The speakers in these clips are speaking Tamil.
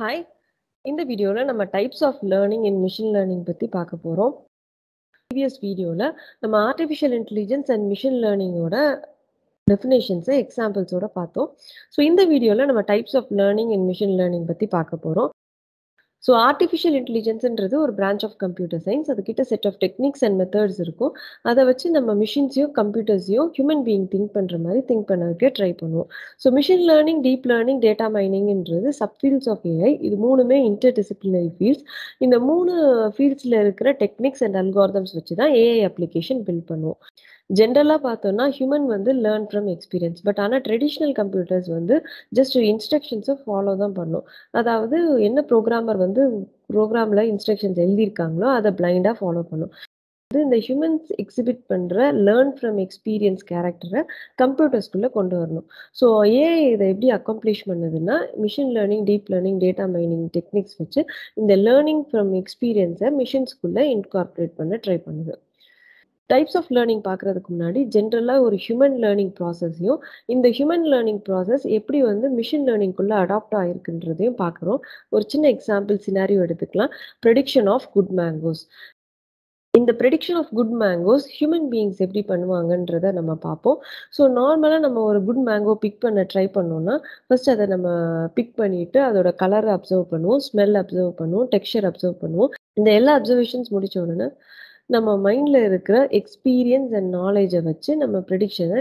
ஹாய் இந்த வீடியோவில் நம்ம types of learning in machine learning பற்றி பார்க்க போகிறோம் ப்ரீவியஸ் வீடியோவில் நம்ம ஆர்டிஃபிஷியல் இன்டெலிஜென்ஸ் அண்ட் மிஷின் லேர்னிங்கோட டெஃபினேஷன்ஸை எக்ஸாம்பிள்ஸோடு பார்த்தோம் ஸோ இந்த வீடியோவில் நம்ம types of learning in machine learning பற்றி பார்க்க போகிறோம் ஸோ ஆர்டிஃபிஷியல் இன்டெலிஜென்ஸுன்றது ஒரு பிரான்ச் ஆஃப் கம்ப்யூட்டர் சயின்ஸ் அதுக்கிட்ட set of techniques and methods இருக்கும் அதை வச்சு நம்ம மிஷின்ஸையும் கம்ப்யூட்டர்ஸையும் ஹியூமன் பீயிங் திங்க் பண்ணுற மாதிரி திங்க் பண்ண ட்ரை பண்ணுவோம் so machine learning deep learning data மைனிங்ன்றது சப் ஃபீல்ட்ஸ் ஆஃப் ஏஐ இது மூணுமே இன்டர் டிசிப்ளினரி ஃபீல்ட்ஸ் இந்த மூணு ஃபீல்ட்ஸில் இருக்கிற டெக்னிக்ஸ் அண்ட் அல்கார்தம்ஸ் வச்சு தான் ஏஐ அப்ளிகேஷன் பில்ட் பண்ணுவோம் ஜென்ரலாக பார்த்தோம்னா ஹியூமன் வந்து லேர்ன் ஃப்ரம் எக்ஸ்பீரியன்ஸ் பட் ஆனால் ட்ரெடிஷ்னல் கம்ப்யூட்டர்ஸ் வந்து ஜஸ்ட் இன்ஸ்ட்ரக்ஷன்ஸை ஃபாலோ தான் பண்ணும் அதாவது என்ன ப்ரோக்ராமர் வந்து ப்ரோக்ராமில் இன்ஸ்ட்ரக்ஷன்ஸ் எழுதியிருக்காங்களோ அதை பிளைண்டாக ஃபாலோ பண்ணும் வந்து இந்த ஹியூமன்ஸ் எக்ஸிபிட் பண்ணுற லேர்ன் ஃப்ரம் எக்ஸ்பீரியன்ஸ் கேரக்டரை கம்ப்யூட்டர்ஸ்குள்ளே கொண்டு வரணும் ஸோ ஏன் இதை எப்படி அக்காம்ப்ளிஷ் பண்ணுதுன்னா machine learning deep learning data mining techniques வச்சு இந்த லேர்னிங் ஃப்ரம் எக்ஸ்பீரியன்ஸை மிஷின்ஸ்குள்ளே இன்கார்பரேட் பண்ண ட்ரை பண்ணுது டைப்ஸ் ஆஃப் லேர்னிங் பார்க்குறதுக்கு முன்னாடி ஜென்ரலாக ஒரு ஹியூமன் லேர்னிங் ப்ராசஸையும் இந்த ஹியூமன் லேர்னிங் ப்ராசஸ் எப்படி வந்து மிஷின் லேர்னிங்குள்ளே அடாப்ட் ஆகிருக்குன்றதையும் பார்க்குறோம் ஒரு சின்ன எக்ஸாம்பிள் சினாரியோ எடுத்துக்கலாம் ப்ரெடிக்ஷன் ஆஃப் குட் மேங்கோஸ் இந்த prediction of good mangoes human beings எப்படி பண்ணுவாங்கன்றத நம்ம பார்ப்போம் ஸோ நார்மலாக நம்ம ஒரு குட் மேங்கோ பிக் பண்ண ட்ரை பண்ணோம்னா ஃபர்ஸ்ட் அதை நம்ம பிக் பண்ணிவிட்டு அதோட கலரை அப்சர்வ் பண்ணுவோம் ஸ்மெல் அப்சர்வ் பண்ணுவோம் டெக்ஸ்டர் அப்சர்வ் பண்ணுவோம் இந்த எல்லா அப்சர்வேஷன்ஸ் முடித்த உடனே நம்ம மைண்டில் இருக்கிற எக்ஸ்பீரியன்ஸ் அண்ட் நாலேஜை வச்சு நம்ம ப்ரெடிக்ஷனை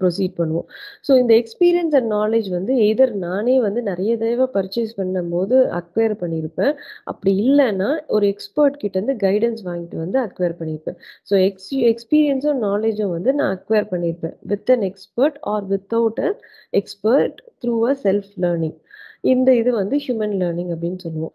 ப்ரொசீட் பண்ணுவோம் ஸோ இந்த எக்ஸ்பீரியன்ஸ் அண்ட் நாலேஜ் வந்து எதர் நானே வந்து நிறைய தடவை பர்ச்சேஸ் பண்ணும்போது அக்வயர் பண்ணியிருப்பேன் அப்படி இல்லைன்னா ஒரு எக்ஸ்பர்ட் கிட்டேருந்து கைடன்ஸ் வாங்கிட்டு வந்து அக்வயர் பண்ணியிருப்பேன் ஸோ எக்ஸ் எக்ஸ்பீரியன்ஸும் நாலேஜும் வந்து நான் அக்வயர் பண்ணியிருப்பேன் with an expert or without an expert through a self learning இந்த இது வந்து ஹியூமன் லேர்னிங் அப்படின்னு சொல்லுவோம்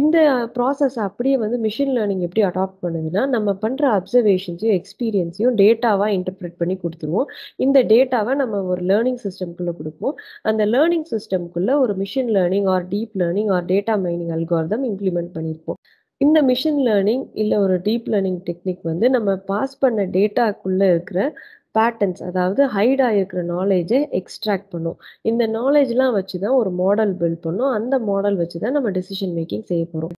இந்த ப்ராசஸ் அப்படியே வந்து மிஷின் லேர்னிங் எப்படி அடாப்ட் பண்ணுதுன்னா நம்ம பண்ணுற அப்சர்வேஷன்ஸையும் எக்ஸ்பீரியன்ஸையும் டேட்டாவாக இன்டர்பிரேட் பண்ணி கொடுத்துருவோம் இந்த டேட்டாவை நம்ம ஒரு லேர்னிங் சிஸ்டம்குள்ளே கொடுப்போம் அந்த லேர்னிங் சிஸ்டம்குள்ளே ஒரு machine learning or deep learning or data mining algorithm implement பண்ணியிருப்போம் இந்த மிஷின் லேர்னிங் இல்லை ஒரு டீப் லேர்னிங் டெக்னிக் வந்து நம்ம பாஸ் பண்ண டேட்டாக்குள்ளே இருக்கிற பேட்டர்ன்ஸ் அதாவது ஹைட் ஆகிருக்கிற நாலேஜை எக்ஸ்ட்ராக்ட் பண்ணும் இந்த நாலேஜ்லாம் வச்சு தான் ஒரு மாடல் பில்ட் பண்ணும் அந்த மாடல் வச்சு தான் நம்ம டெசிஷன் மேக்கிங் செய்ய போகிறோம்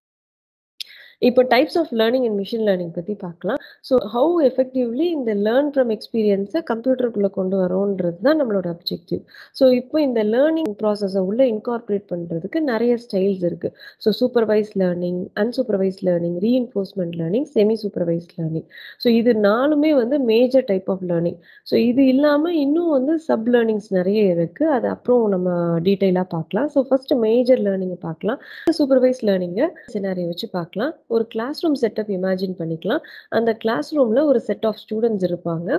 இப்போ types of learning and machine learning பற்றி பார்க்கலாம் ஸோ ஹவு எஃபெக்டிவ்லி இந்த லேர்ன் ஃப்ரம் எக்ஸ்பீரியன்ஸை கம்ப்யூட்டருக்குள்ளே கொண்டு வரோன்றது தான் நம்மளோட அப்ஜெக்டிவ் ஸோ இப்போ இந்த லேர்னிங் ப்ராசஸை உள்ளே இன்கார்பரேட் பண்ணுறதுக்கு நிறைய ஸ்டைல்ஸ் இருக்குது so supervise learning unsupervise learning reinforcement learning semi supervise learning so இது நாலுமே வந்து major type of learning so இது இல்லாமல் இன்னும் வந்து சப் லேர்னிங்ஸ் நிறைய இருக்குது அது அப்புறம் நம்ம டீட்டெயிலாக பார்க்கலாம் ஸோ ஃபஸ்ட்டு மேஜர் லேர்னிங்கை பார்க்கலாம் சூப்பர்வைஸ் லேர்னிங்கை சினாரியை வச்சு பார்க்கலாம் ஒரு கிளாஸ் ரூம் செட்டப் இமேஜின் பண்ணிக்கலாம் அந்த கிளாஸ் ரூமில் ஒரு செட் ஆஃப் ஸ்டூடெண்ட்ஸ் இருப்பாங்க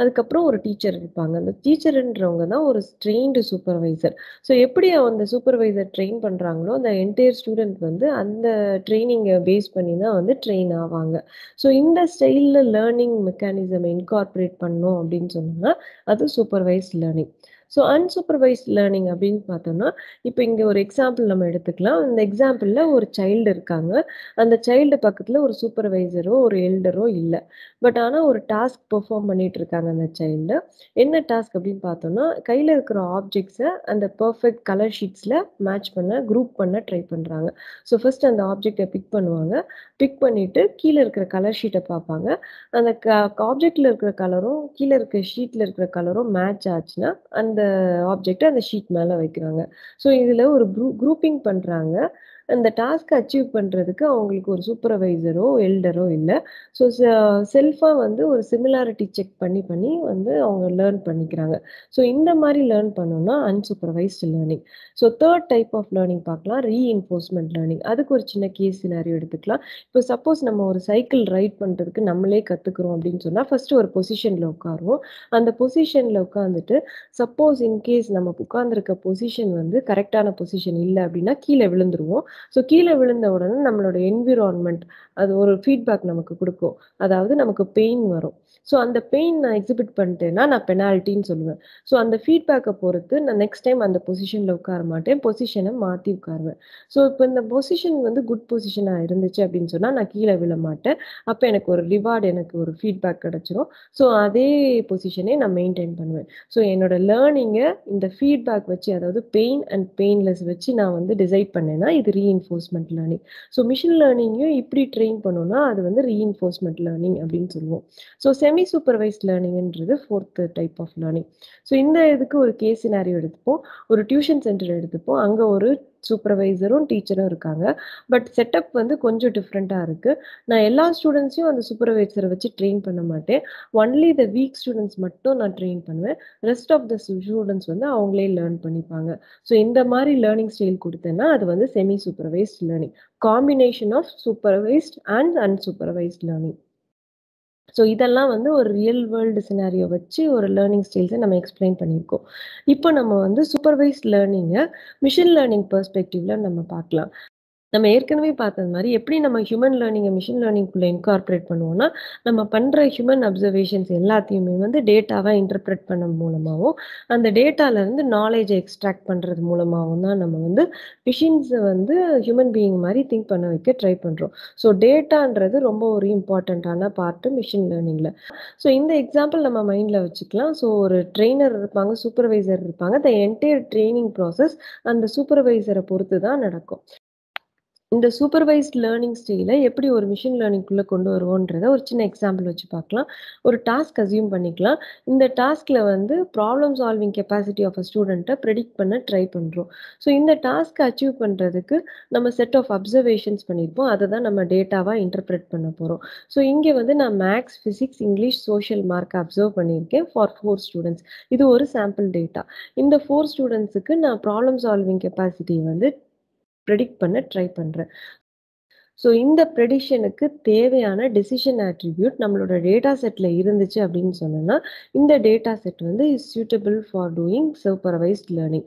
அதுக்கப்புறம் ஒரு டீச்சர் இருப்பாங்க அந்த டீச்சருன்றவங்க தான் ஒரு ட்ரெயின்டு சூப்பர்வைசர் ஸோ எப்படி அந்த சூப்பர்வைசர் ட்ரெயின் பண்ணுறாங்களோ அந்த என்டையர் ஸ்டூடெண்ட் வந்து அந்த ட்ரைனிங்கை பேஸ் பண்ணி தான் வந்து ட்ரெயின் ஆவாங்க ஸோ இந்த ஸ்டைலில் லேர்னிங் மெக்கானிசம் இன்கார்பரேட் பண்ணோம் அப்படின்னு சொன்னோம்னா அது supervised learning so unsupervised learning அப்படின்னு பார்த்தோம்னா இப்போ இங்கே ஒரு எக்ஸாம்பிள் நம்ம எடுத்துக்கலாம் இந்த எக்ஸாம்பிளில் ஒரு சைல்டு இருக்காங்க அந்த சைல்டு பக்கத்தில் ஒரு சூப்பர்வைசரோ ஒரு எல்டரோ இல்லை பட் ஆனால் ஒரு டாஸ்க் பெர்ஃபார்ம் பண்ணிட்டு இருக்காங்க அந்த சைல்டு என்ன டாஸ்க் அப்படின்னு பார்த்தோம்னா கையில் இருக்கிற ஆப்ஜெக்ட்ஸை அந்த பர்ஃபெக்ட் கலர் ஷீட்ஸில் மேட்ச் பண்ண குரூப் பண்ண ட்ரை பண்ணுறாங்க ஸோ ஃபஸ்ட் அந்த ஆப்ஜெக்டை பிக் பண்ணுவாங்க பிக் பண்ணிவிட்டு கீழே இருக்கிற கலர் ஷீட்டை பார்ப்பாங்க அந்த க ஆப்ஜெக்டில் இருக்கிற கலரும் கீழே இருக்கிற ஷீட்டில் இருக்கிற கலரும் மேட்ச் ஆச்சுன்னா அந்த ஆப்ஜெக்டை அந்த ஷீட் மேலே வைக்கிறாங்க ஸோ இதில் ஒரு குரூப்பிங் பண்ணுறாங்க அந்த டாஸ்க்கை அச்சீவ் பண்ணுறதுக்கு அவங்களுக்கு ஒரு சூப்பர்வைசரோ எல்டரோ இல்லை ஸோ செல்ஃபாக வந்து ஒரு சிமிலாரிட்டி செக் பண்ணி பண்ணி வந்து அவங்க லேர்ன் பண்ணிக்கிறாங்க ஸோ இந்த மாதிரி லேர்ன் பண்ணோம்னா unsupervised learning so third type of learning பார்க்கலாம் ரீஎன்ஃபோர்ஸ்மெண்ட் லேர்னிங் அதுக்கு ஒரு சின்ன கேஸ் சினாரியோ எடுத்துக்கலாம் இப்போ சப்போஸ் நம்ம ஒரு சைக்கிள் ரைட் பண்ணுறதுக்கு நம்மளே கற்றுக்குறோம் அப்படின்னு சொன்னால் ஃபஸ்ட்டு ஒரு பொசிஷனில் உட்காருவோம் அந்த பொசிஷனில் உட்காந்துட்டு சப்போஸ் இன்கேஸ் நம்ம உட்காந்துருக்க பொசிஷன் வந்து கரெக்டான பொசிஷன் இல்லை அப்படின்னா கீழே விழுந்துருவோம் ஸோ கீழே விழுந்த உடனே நம்மளோட என்விரான்மெண்ட் அது ஒரு ஃபீட்பேக் நமக்கு கொடுக்கும் அதாவது நமக்கு பெயின் வரும் ஸோ அந்த பெயின் நான் எக்ஸிபிட் பண்ணிட்டேன்னா நான் பெனால்ட்டின்னு சொல்லுவேன் ஸோ அந்த ஃபீட்பேக்கை பொறுத்து நான் நெக்ஸ்ட் டைம் அந்த பொசிஷனில் உட்கார மாட்டேன் பொசிஷனை மாற்றி உட்காருவேன் ஸோ இப்போ இந்த பொசிஷன் வந்து குட் பொசிஷனாக இருந்துச்சு அப்படின்னு சொன்னால் நான் கீழே விழ மாட்டேன் அப்போ எனக்கு ஒரு ரிவார்டு எனக்கு ஒரு ஃபீட்பேக் கிடச்சிரும் ஸோ அதே பொசிஷனே நான் மெயின்டைன் பண்ணுவேன் ஸோ என்னோட லேர்னிங்கை இந்த ஃபீட்பேக் வச்சு அதாவது பெயின் அண்ட் பெயின்லெஸ் வச்சு நான் வந்து டிசைட் பண்ணேன்னா இது ரீஎன்ஃபோர்ஸ்மெண்ட் லேர்னிங் ஸோ மிஷின் லேர்னிங்கையும் இப்படி ட்ரெயின் பண்ணோம்னா அது வந்து ரீஇன்ஃபோர்ஸ்மெண்ட் லேர்னிங் அப்படின்னு சொல்லுவோம் ஸோ செமி சூப்பர்வைஸ்ட் லேர்னிங்ன்றது fourth type of learning so இந்த இதுக்கு ஒரு கேஸ் சினாரியோ எடுத்துப்போம் ஒரு டியூஷன் சென்டர் எடுத்துப்போம் அங்கே ஒரு சூப்பர்வைசரும் டீச்சரும் இருக்காங்க பட் செட்டப் வந்து கொஞ்சம் டிஃப்ரெண்ட்டாக இருக்குது நான் எல்லா ஸ்டூடெண்ட்ஸையும் அந்த சூப்பர்வைசரை வச்சு ட்ரெயின் பண்ண மாட்டேன் ஒன்லி த வீக் ஸ்டூடெண்ட்ஸ் மட்டும் நான் ட்ரெயின் பண்ணுவேன் ரெஸ்ட் ஆஃப் த ஸ்டூடெண்ட்ஸ் வந்து அவங்களே லேர்ன் பண்ணிப்பாங்க ஸோ இந்த மாதிரி லேர்னிங் ஸ்டைல் கொடுத்தேன்னா அது வந்து semi supervised learning combination of supervised and unsupervised learning so இதெல்லாம் வந்து ஒரு ரியல் வேர்ல்டு சினாரியோ வச்சு ஒரு லேர்னிங் ஸ்டைல்ஸை நம்ம எக்ஸ்பிளைன் பண்ணியிருக்கோம் இப்போ நம்ம வந்து சூப்பர்வைஸ் லேர்னிங்கை மிஷின் லேர்னிங் பெர்ஸ்பெக்டிவ்ல நம்ம பார்க்கலாம் நம்ம ஏற்கனவே பார்த்தது மாதிரி எப்படி நம்ம ஹியூமன் லேர்னிங்கை மிஷின் லேர்னிங்குள்ளே இன்கார்பரேட் பண்ணுவோம்னா நம்ம பண்ணுற ஹியூமன் அப்சர்வேஷன்ஸ் எல்லாத்தையுமே வந்து டேட்டாவை இன்டர்பிரட் பண்ண மூலமாகவும் அந்த டேட்டாலேருந்து நாலேஜை எக்ஸ்ட்ராக்ட் பண்ணுறது மூலமாகவும் தான் நம்ம வந்து மிஷின்ஸை வந்து ஹியூமன் பீயிங் மாதிரி திங்க் பண்ண வைக்க ட்ரை பண்ணுறோம் ஸோ டேட்டான்றது ரொம்ப ஒரு இம்பார்ட்டண்ட்டான பார்ட்டு மிஷின் லேர்னிங்கில் ஸோ இந்த எக்ஸாம்பிள் நம்ம மைண்டில் வச்சுக்கலாம் ஸோ ஒரு ட்ரெயினர் இருப்பாங்க சூப்பர்வைசர் இருப்பாங்க த என்டையர் ட்ரைனிங் ப்ராசஸ் அந்த சூப்பர்வைசரை பொறுத்து தான் நடக்கும் இந்த சூப்பர்வைஸ்ட் லேர்னிங் ஸ்டைலை எப்படி ஒரு மிஷின் லேர்னிங்குள்ளே கொண்டு வருவோன்றத ஒரு சின்ன எக்ஸாம்பிள் வச்சு பார்க்கலாம் ஒரு டாஸ்க் அசியூம் பண்ணிக்கலாம் இந்த டாஸ்கில் வந்து problem solving capacity of a ஸ்டூடெண்ட்டை ப்ரெடிக்ட் பண்ண ட்ரை பண்ணுறோம் ஸோ இந்த டாஸ்க்கை அச்சீவ் பண்ணுறதுக்கு நம்ம செட் ஆஃப் அப்சர்வேஷன்ஸ் பண்ணியிருப்போம் அதை தான் நம்ம டேட்டாவாக இன்டர்பிரேட் பண்ண போகிறோம் ஸோ இங்கே வந்து நான் மேக்ஸ் ஃபிசிக்ஸ் இங்கிலீஷ் சோஷியல் மார்க்கை அப்சர்வ் பண்ணியிருக்கேன் ஃபார் ஃபோர் ஸ்டூடெண்ட்ஸ் இது ஒரு சாம்பிள் டேட்டா இந்த ஃபோர் ஸ்டூடெண்ட்ஸுக்கு நான் ப்ராப்ளம் சால்விங் கெப்பாசிட்டி வந்து ப்ரெடிக்ட் பண்ண ட்ரை பண்ணுறேன் ஸோ இந்த ப்ரெடிஷனுக்கு தேவையான டெசிஷன் ஆட்ரிபியூட் நம்மளோட டேட்டா செட்டில் இருந்துச்சு அப்படின்னு சொன்னோன்னா இந்த டேட்டா செட் வந்து is suitable for doing supervised learning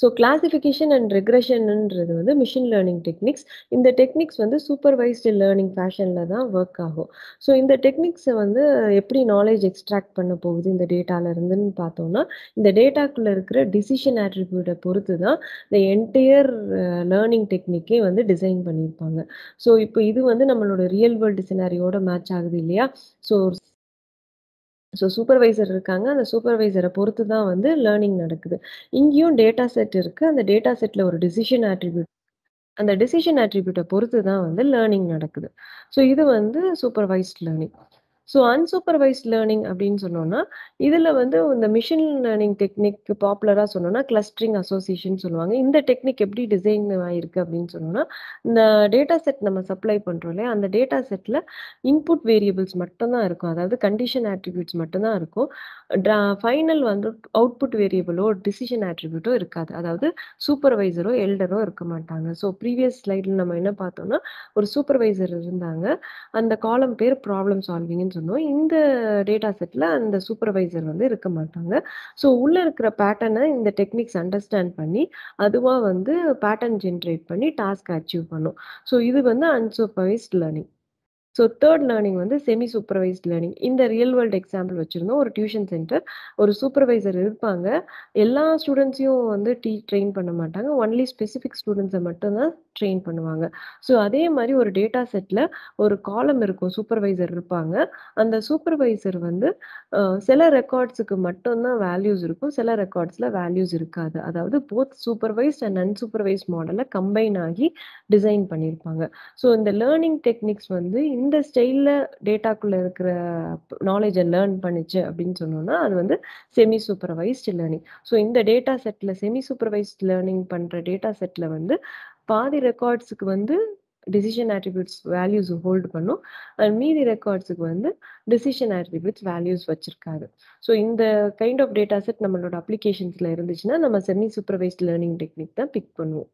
so classification and ரெக்ரெஷன்ன்றது வந்து மிஷின் லேர்னிங் டெக்னிக்ஸ் இந்த டெக்னிக்ஸ் வந்து சூப்பர்வைஸ்டு லேர்னிங் ஃபேஷனில் தான் ஒர்க் ஆகும் ஸோ இந்த டெக்னிக்ஸை வந்து எப்படி நாலேஜ் எக்ஸ்ட்ராக்ட் பண்ண போகுது இந்த டேட்டாலேருந்துன்னு பார்த்தோம்னா இந்த டேட்டாக்குள்ளே இருக்கிற டிசிஷன் ஆட்ரிபியூட்டை பொறுத்து தான் இந்த என்டையர் லேர்னிங் டெக்னிக்கே வந்து டிசைன் பண்ணியிருப்பாங்க ஸோ இப்போ இது வந்து நம்மளோட ரியல் வேர்ல்டு சினாரியோட மேட்ச் ஆகுது இல்லையா ஸோ ஸோ சூப்பர்வைசர் இருக்காங்க அந்த சூப்பர்வைசரை பொறுத்து தான் வந்து லேர்னிங் நடக்குது இங்கேயும் டேட்டா செட் இருக்குது அந்த டேட்டா செட்டில் ஒரு டிசிஷன் ஆட்ரிபியூட் அந்த டிசிஷன் ஆட்ரிபியூட்டை பொறுத்து தான் வந்து லேர்னிங் நடக்குது ஸோ இது வந்து supervised learning so unsupervised learning அப்படின்னு சொன்னோம்னா இதில் வந்து இந்த மிஷின் லேர்னிங் டெக்னிக் பாப்புலராக சொன்னோம்னா கிளஸ்டரிங் அசோசியேஷன் சொல்லுவாங்க இந்த டெக்னிக் எப்படி டிசைன் ஆகிருக்கு அப்படின்னு சொன்னோம்னா இந்த டேட்டா செட் நம்ம சப்ளை பண்ணுறோம் இல்லையா அந்த டேட்டா செட்டில் இன்புட் வேரியபிள்ஸ் மட்டும்தான் இருக்கும் அதாவது கண்டிஷன் ஆட்ரிபியூட்ஸ் மட்டும்தான் இருக்கும் ட்ரா ஃபைனல் வந்து அவுட்புட் வேரியபிளோ டிசிஷன் ஆட்ரிபியூட்டோ இருக்காது அதாவது சூப்பர்வைசரோ எல்டரோ இருக்க மாட்டாங்க ஸோ ப்ரீவியஸ் ஸ்லைடில் நம்ம என்ன பார்த்தோம்னா ஒரு சூப்பர்வைசர் இருந்தாங்க அந்த காலம் பேர் ப்ராப்ளம் சால்விங்னு சொன்னோம் இந்த டேட்டா செட்டில் அந்த சூப்பர்வைசர் வந்து இருக்க மாட்டாங்க ஸோ உள்ளே இருக்கிற பேட்டர்னை இந்த டெக்னிக்ஸ் அண்டர்ஸ்டாண்ட் பண்ணி அதுவாக வந்து பேட்டர்ன் ஜென்ரேட் பண்ணி டாஸ்க் அச்சீவ் பண்ணும் ஸோ இது வந்து unsupervised learning so third learning வந்து செமி சூப்பர்வைஸ்ட் லேர்னிங் இந்த ரியல் வேர்ல்டு எக்ஸாம்பிள் வச்சுருந்தோம் ஒரு டியூஷன் சென்டர் ஒரு சூப்பர்வைசர் இருப்பாங்க எல்லா ஸ்டூடெண்ட்ஸையும் வந்து டீ ட்ரெயின் பண்ண மாட்டாங்க ஒன்லி ஸ்பெசிஃபிக் ஸ்டூடெண்ட்ஸை மட்டும்தான் ட்ரெயின் பண்ணுவாங்க ஸோ அதே மாதிரி ஒரு டேட்டா செட்டில் ஒரு காலம் இருக்கும் சூப்பர்வைசர் இருப்பாங்க அந்த சூப்பர்வைசர் வந்து சில ரெக்கார்ட்ஸுக்கு மட்டும்தான் வேல்யூஸ் இருக்கும் சில ரெக்கார்ட்ஸில் வேல்யூஸ் இருக்காது அதாவது போத் சூப்பர்வைஸ்ட் அண்ட் அன்சூப்பர்வைஸ்ட் மாடலை கம்பைன் ஆகி டிசைன் பண்ணியிருப்பாங்க ஸோ இந்த லேர்னிங் டெக்னிக்ஸ் வந்து எந்த ஸ்டைலில் டேட்டாக்குள்ளே இருக்கிற நாலேஜை லேர்ன் பண்ணிச்சு அப்படின்னு சொன்னோம்னா அது வந்து செமி சூப்பர்வைஸ்டு லேர்னிங் ஸோ இந்த டேட்டா செட்டில் செமி சூப்பர்வைஸ்ட் லேர்னிங் பண்ணுற டேட்டா செட்டில் வந்து பாதி ரெக்கார்ட்ஸுக்கு வந்து டிசிஷன் ஆட்ரிபியூட்ஸ் வேல்யூஸ் ஹோல்டு பண்ணும் அண்ட் மீதி ரெக்கார்ட்ஸுக்கு வந்து டிசிஷன் ஆட்ரிபியூட்ஸ் வேல்யூஸ் வச்சிருக்காது ஸோ இந்த கைண்ட் ஆஃப் டேட்டா செட் நம்மளோட அப்ளிகேஷன்ஸில் இருந்துச்சுன்னா நம்ம செமி சூப்பர்வைஸ்ட் லேர்னிங் டெக்னிக் தான் பிக் பண்ணுவோம்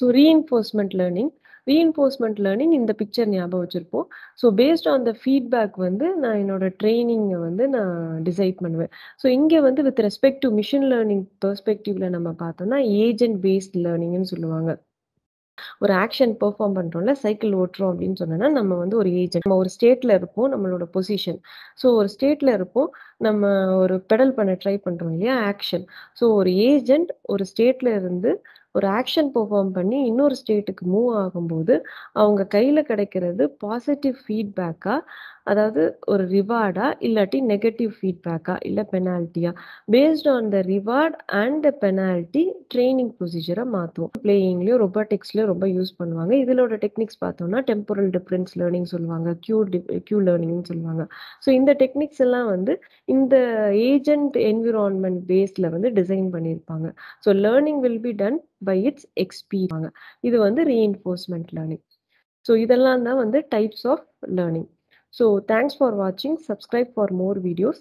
so reinforcement learning reinforcement learning இந்த பிக்சர் ஞாபகம் வச்சுருப்போம் so based on the feedback வந்து நான் என்னோடய ட்ரைனிங்கை வந்து நான் டிசைட் பண்ணுவேன் ஸோ இங்கே வந்து with respect to machine learning பெர்ஸ்பெக்டிவில் நம்ம பார்த்தோம்னா ஏஜென்ட் பேஸ்ட் லேர்னிங்னு சொல்லுவாங்க ஒரு ஆக்ஷன் பெர்ஃபார்ம் பண்ணுறோம்ல சைக்கிள் ஓட்டுறோம் அப்படின்னு சொன்னா நம்ம வந்து ஒரு ஏஜென்ட் நம்ம ஒரு ஸ்டேட்டில் இருப்போம் நம்மளோட பொசிஷன் ஸோ ஒரு ஸ்டேட்டில் இருப்போம் நம்ம ஒரு பெடல் பண்ண ட்ரை பண்ணுறோம் இல்லையா ஆக்ஷன் ஸோ ஒரு ஏஜென்ட் ஒரு ஸ்டேட்டில் இருந்து ஒரு ஆக்ஷன் பெர்ஃபார்ம் பண்ணி இன்னொரு ஸ்டேட்டுக்கு மூவ் ஆகும்போது அவங்க கையில் கிடைக்கிறது பாசிட்டிவ் ஃபீட்பேக்காக அதாவது ஒரு ரிவார்டா இல்லாட்டி நெகட்டிவ் ஃபீட்பேக்கா இல்லை பெனால்ட்டியாக based on the reward and the penalty training ப்ரொசீஜரை மாற்றுவோம் பிளேயிங்லயும் ரொபோட்டிக்ஸ்லேயும் ரொம்ப யூஸ் பண்ணுவாங்க இதிலோட டெக்னிக்ஸ் பார்த்தோம்னா டெம்பரல் டிஃபரன்ஸ் லேர்னிங் சொல்லுவாங்க கியூ கியூ லேர்னிங்னு சொல்லுவாங்க ஸோ இந்த டெக்னிக்ஸ் எல்லாம் வந்து இந்த ஏஜென்ட் என்விரான்மெண்ட் பேஸில் வந்து டிசைன் பண்ணியிருப்பாங்க so learning will be done by its experience இது வந்து ரீஎன்ஃபோர்ஸ்மெண்ட் லேர்னிங் ஸோ இதெல்லாம் தான் வந்து types of learning So thanks for watching. Subscribe for more videos.